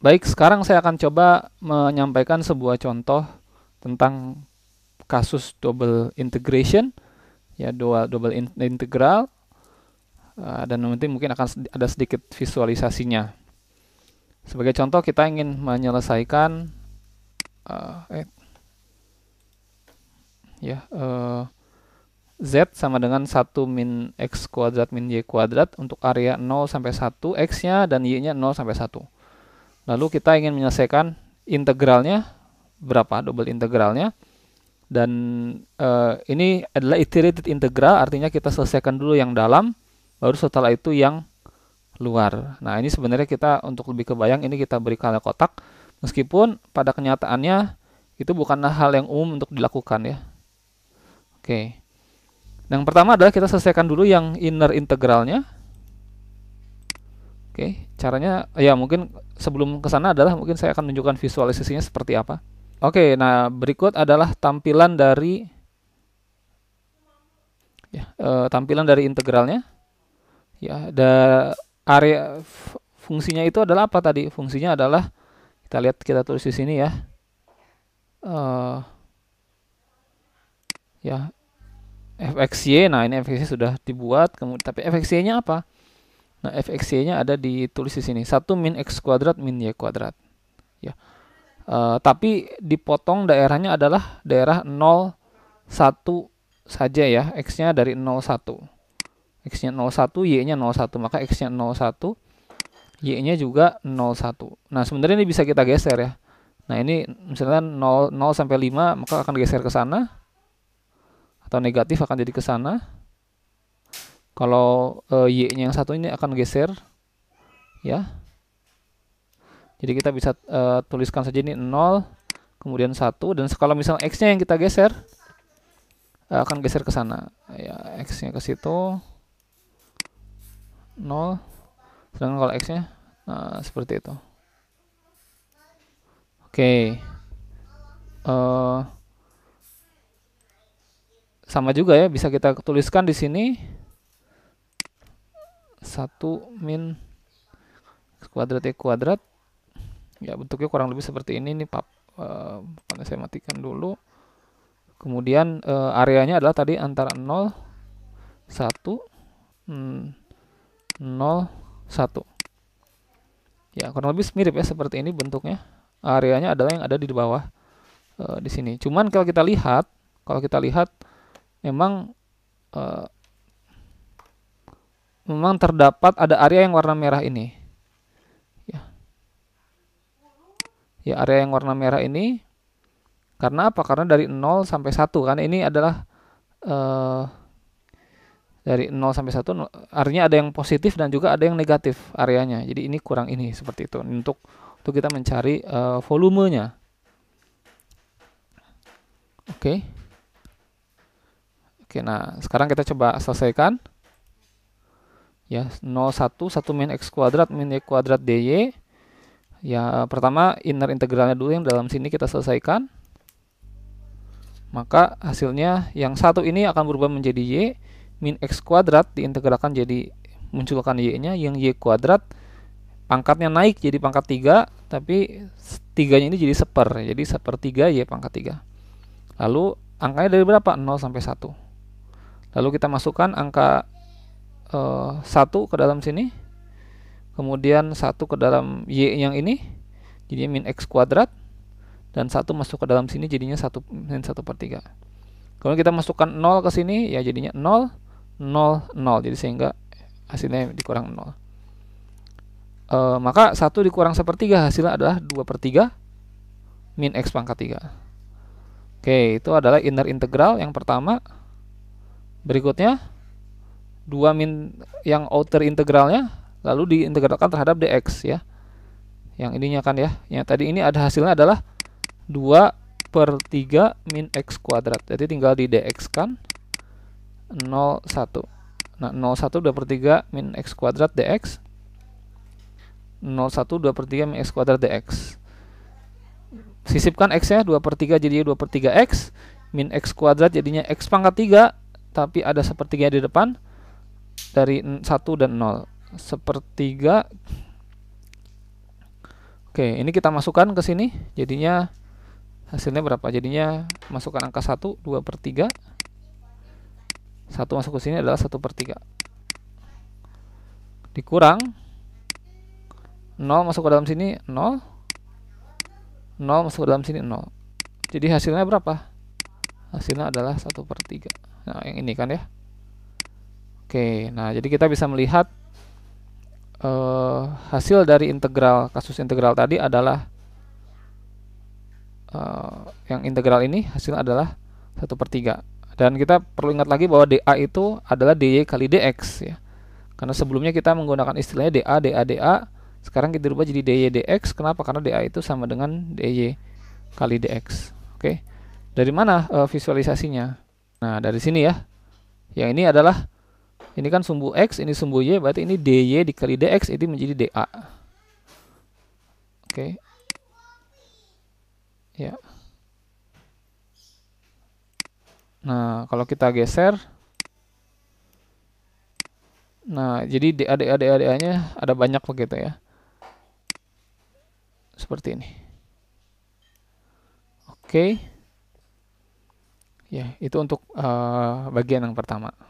Baik, sekarang saya akan coba menyampaikan sebuah contoh tentang kasus double integration ya double double in, integral uh, dan nanti mungkin akan ada sedikit visualisasinya. Sebagai contoh kita ingin menyelesaikan uh, eh, ya uh, z sama dengan 1 min x kuadrat min y kuadrat untuk area 0 sampai 1 x-nya dan y-nya 0 sampai 1. Lalu kita ingin menyelesaikan integralnya berapa double integralnya dan uh, ini adalah iterated integral artinya kita selesaikan dulu yang dalam baru setelah itu yang luar nah ini sebenarnya kita untuk lebih kebayang ini kita beri kala kotak meskipun pada kenyataannya itu bukanlah hal yang umum untuk dilakukan ya oke yang pertama adalah kita selesaikan dulu yang inner integralnya Oke, okay. caranya ya mungkin sebelum ke sana adalah mungkin saya akan menunjukkan visualisasinya seperti apa. Oke, okay, nah berikut adalah tampilan dari ya e, tampilan dari integralnya. Ya, ada area fungsinya itu adalah apa tadi? Fungsinya adalah kita lihat kita tulis di sini ya. E, ya fxy. Nah, ini fxy sudah dibuat kemudian tapi fxy-nya apa? Nah, fxy-nya ada ditulis di sini. 1 min x kuadrat min y kuadrat. Ya. E, tapi dipotong daerahnya adalah daerah 0 1 saja ya. X-nya dari 0 1. X-nya 0 1, Y-nya 0 1. Maka X-nya 0 1, Y-nya juga 0 1. Nah, sebenarnya ini bisa kita geser ya. Nah, ini misalnya 0, 0 sampai 5, maka akan geser ke sana. Atau negatif akan jadi ke sana kalau e, eh, y-nya yang satu ini akan geser ya. Jadi kita bisa e, tuliskan saja ini 0 kemudian 1 dan kalau misalnya x-nya yang kita geser e, akan geser ke sana. Ya, x-nya ke situ 0 sedangkan kalau x-nya nah, seperti itu. Oke. Okay. Uh, sama juga ya bisa kita tuliskan di sini 1 min kuadrat y ya, kuadrat ya bentuknya kurang lebih seperti ini nih pap uh, saya matikan dulu kemudian uh, areanya adalah tadi antara 0 1 mm, 0 1 ya kurang lebih mirip ya seperti ini bentuknya areanya adalah yang ada di bawah uh, di sini cuman kalau kita lihat kalau kita lihat memang uh, memang terdapat ada area yang warna merah ini. Ya. Ya, area yang warna merah ini karena apa? Karena dari 0 sampai 1 kan ini adalah eh, dari 0 sampai 1 artinya ada yang positif dan juga ada yang negatif areanya. Jadi ini kurang ini seperti itu untuk untuk kita mencari eh, volumenya. Oke. Okay. Oke, nah sekarang kita coba selesaikan ya 01 1 min x kuadrat min y kuadrat dy ya pertama inner integralnya dulu yang dalam sini kita selesaikan maka hasilnya yang satu ini akan berubah menjadi y min x kuadrat diintegralkan jadi munculkan y-nya yang y kuadrat pangkatnya naik jadi pangkat 3 tapi tiganya ini jadi seper jadi seper 3 y pangkat 3 lalu angkanya dari berapa 0 sampai 1 lalu kita masukkan angka Eh, satu ke dalam sini kemudian satu ke dalam y yang ini jadinya min x kuadrat dan satu masuk ke dalam sini jadinya satu min satu per tiga kemudian kita masukkan nol ke sini ya jadinya nol nol nol jadi sehingga hasilnya dikurang nol. e, maka satu dikurang sepertiga hasilnya adalah dua per tiga min x pangkat tiga. oke itu adalah inner integral yang pertama berikutnya 2 min yang outer integralnya lalu diintegralkan terhadap dx ya. Yang ininya kan ya. Yang tadi ini ada hasilnya adalah 2 per 3 min x kuadrat. Jadi tinggal di dx kan 0, 1. Nah 0, 1 2 per 3 min x kuadrat dx. 0, 1 2 per 3 min x kuadrat dx. Sisipkan x-nya 2 per 3 jadi 2 per 3x. Min x kuadrat jadinya x pangkat 3. Tapi ada sepertiga di depan dari 1 dan 0 sepertiga oke ini kita masukkan ke sini jadinya hasilnya berapa jadinya masukkan angka 1 2 per 3 1 masuk ke sini adalah 1 per 3 dikurang 0 masuk ke dalam sini 0 0 masuk ke dalam sini 0 jadi hasilnya berapa hasilnya adalah 1 per 3 nah yang ini kan ya Oke, nah jadi kita bisa melihat uh, hasil dari integral kasus integral tadi adalah uh, yang integral ini hasil adalah satu per tiga. Dan kita perlu ingat lagi bahwa dA itu adalah dy kali dx ya. Karena sebelumnya kita menggunakan istilahnya dA, dA, dA. Sekarang kita rubah jadi dy dx. Kenapa? Karena dA itu sama dengan dy kali dx. Oke. Dari mana uh, visualisasinya? Nah, dari sini ya. Yang ini adalah ini kan sumbu X, ini sumbu Y, berarti ini DY dikali DX itu menjadi DA. Oke. Okay. Ya. Nah, kalau kita geser Nah, jadi DA DA DA DA-nya ada banyak begitu ya. Seperti ini. Oke. Okay. Ya, itu untuk uh, bagian yang pertama.